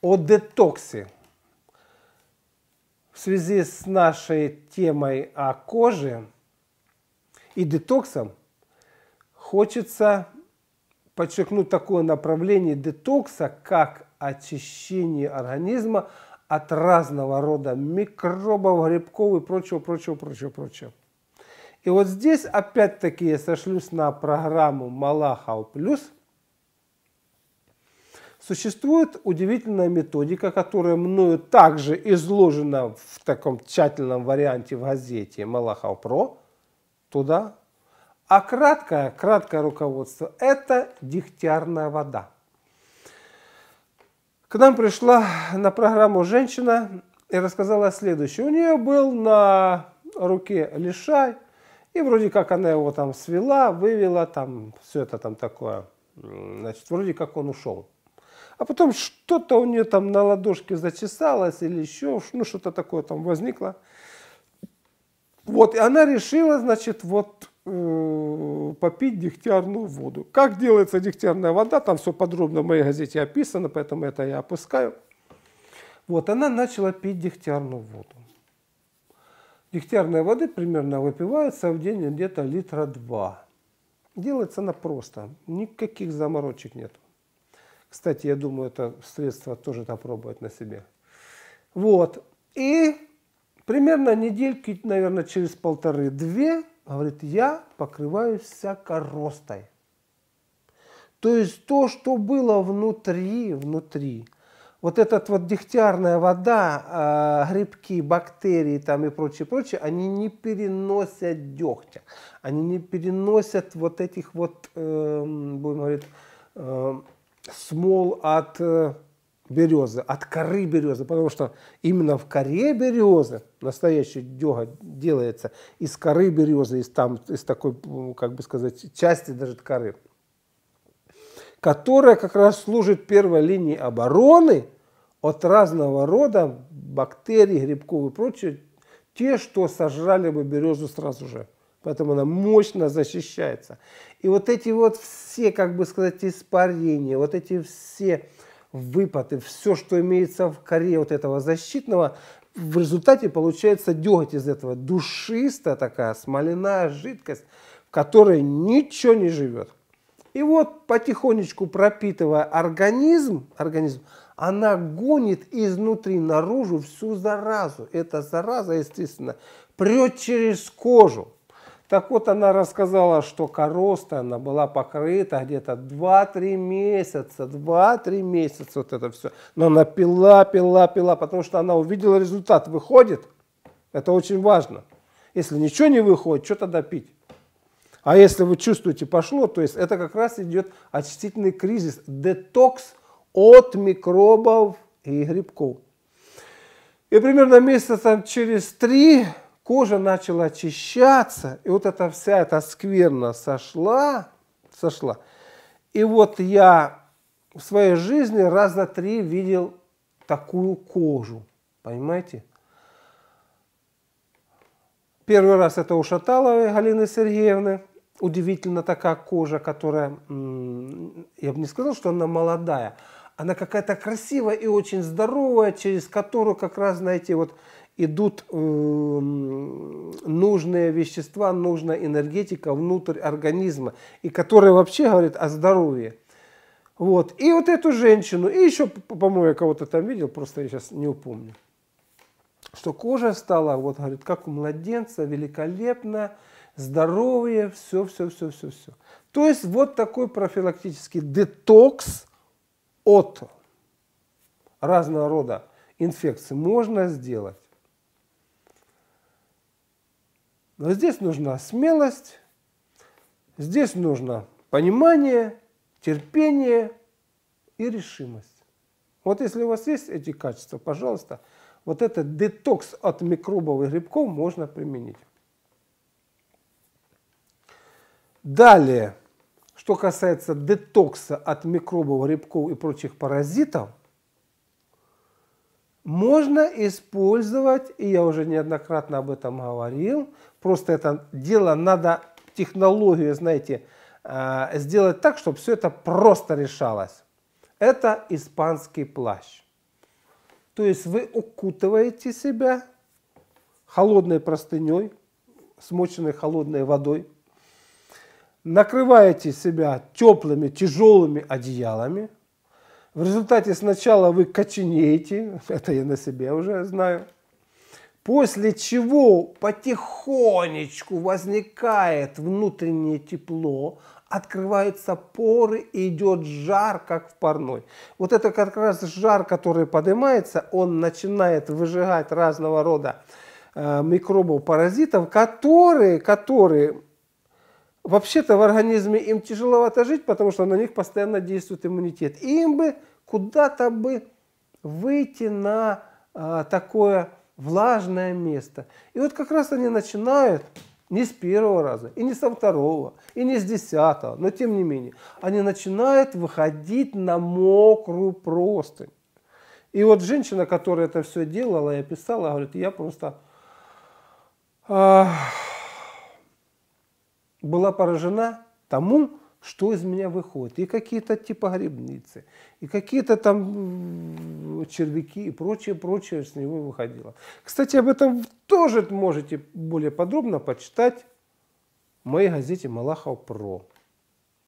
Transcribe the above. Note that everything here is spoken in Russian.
о детоксе. В связи с нашей темой о коже и детоксом хочется подчеркнуть такое направление детокса, как очищение организма от разного рода микробов, грибков и прочего, прочего, прочего, прочего. И вот здесь опять-таки я сошлюсь на программу Малахов плюс – Существует удивительная методика, которая мною также изложена в таком тщательном варианте в газете «Малахов Про», туда. А краткое, краткое руководство – это дегтярная вода. К нам пришла на программу женщина и рассказала следующее. У нее был на руке лишай, и вроде как она его там свела, вывела, там все это там такое. Значит, вроде как он ушел. А потом что-то у нее там на ладошке зачесалось или еще, ну что-то такое там возникло. Вот, и она решила, значит, вот э, попить дегтярную воду. Как делается дегтярная вода, там все подробно в моей газете описано, поэтому это я опускаю. Вот, она начала пить дегтярную воду. Дегтярной воды примерно выпивается в день где-то литра два. Делается она просто, никаких заморочек нету. Кстати, я думаю, это средство тоже -то пробовать на себе. Вот. И примерно недельки, наверное, через полторы-две, говорит, я покрываюсь всякоростой. То есть то, что было внутри, внутри, вот эта вот дегтярная вода, а, грибки, бактерии там и прочее, прочее, они не переносят дегтя, они не переносят вот этих вот, эм, будем говорить, эм, смол от э, березы, от коры березы, потому что именно в коре березы настоящая дега делается из коры березы, из, там, из такой, как бы сказать, части даже коры, которая как раз служит первой линией обороны от разного рода бактерий, грибков и прочее, те, что сожрали бы березу сразу же. Поэтому она мощно защищается. И вот эти вот все, как бы сказать, испарения, вот эти все выпады, все, что имеется в коре вот этого защитного, в результате получается деготь из этого. Душистая такая смоляная жидкость, в которой ничего не живет. И вот потихонечку пропитывая организм, организм, она гонит изнутри наружу всю заразу. Эта зараза, естественно, прет через кожу. Так вот, она рассказала, что короста она была покрыта где-то 2-3 месяца, 2-3 месяца вот это все. Но она пила, пила, пила, потому что она увидела результат. Выходит, это очень важно. Если ничего не выходит, что тогда пить? А если вы чувствуете пошло, то есть это как раз идет очистительный кризис, детокс от микробов и грибков. И примерно месяца там, через три кожа начала очищаться, и вот эта вся эта скверна сошла, сошла. И вот я в своей жизни раз за три видел такую кожу, понимаете? Первый раз это у Шаталовой Галины Сергеевны. Удивительно такая кожа, которая, я бы не сказал, что она молодая, она какая-то красивая и очень здоровая, через которую как раз, знаете, вот идут э, нужные вещества, нужная энергетика внутрь организма, и которая вообще говорит о здоровье. Вот. И вот эту женщину, и еще, по-моему, я кого-то там видел, просто я сейчас не упомню, что кожа стала, вот, говорит, как у младенца, великолепно, здоровье, все, все, все, все, все. То есть вот такой профилактический детокс от разного рода инфекций можно сделать. Но здесь нужна смелость, здесь нужно понимание, терпение и решимость. Вот если у вас есть эти качества, пожалуйста, вот этот детокс от микробов и грибков можно применить. Далее, что касается детокса от микробов, грибков и прочих паразитов – можно использовать, и я уже неоднократно об этом говорил, просто это дело надо технологию, знаете, э, сделать так, чтобы все это просто решалось. Это испанский плащ. То есть вы укутываете себя холодной простыней, смоченной холодной водой, накрываете себя теплыми, тяжелыми одеялами – в результате сначала вы коченеете, это я на себе уже знаю, после чего потихонечку возникает внутреннее тепло, открываются поры и идет жар, как в парной. Вот это как раз жар, который поднимается, он начинает выжигать разного рода э, микробов, паразитов, которые, которые вообще-то в организме им тяжеловато жить, потому что на них постоянно действует иммунитет. И им бы куда-то бы выйти на а, такое влажное место. И вот как раз они начинают не с первого раза, и не со второго, и не с десятого, но тем не менее, они начинают выходить на мокрую простынь. И вот женщина, которая это все делала и описала, говорит, я просто... Ах, была поражена тому, что из меня выходит. И какие-то типа грибницы, и какие-то там червяки и прочее, прочее с него выходило. Кстати, об этом тоже можете более подробно почитать в моей газете «Малахов про».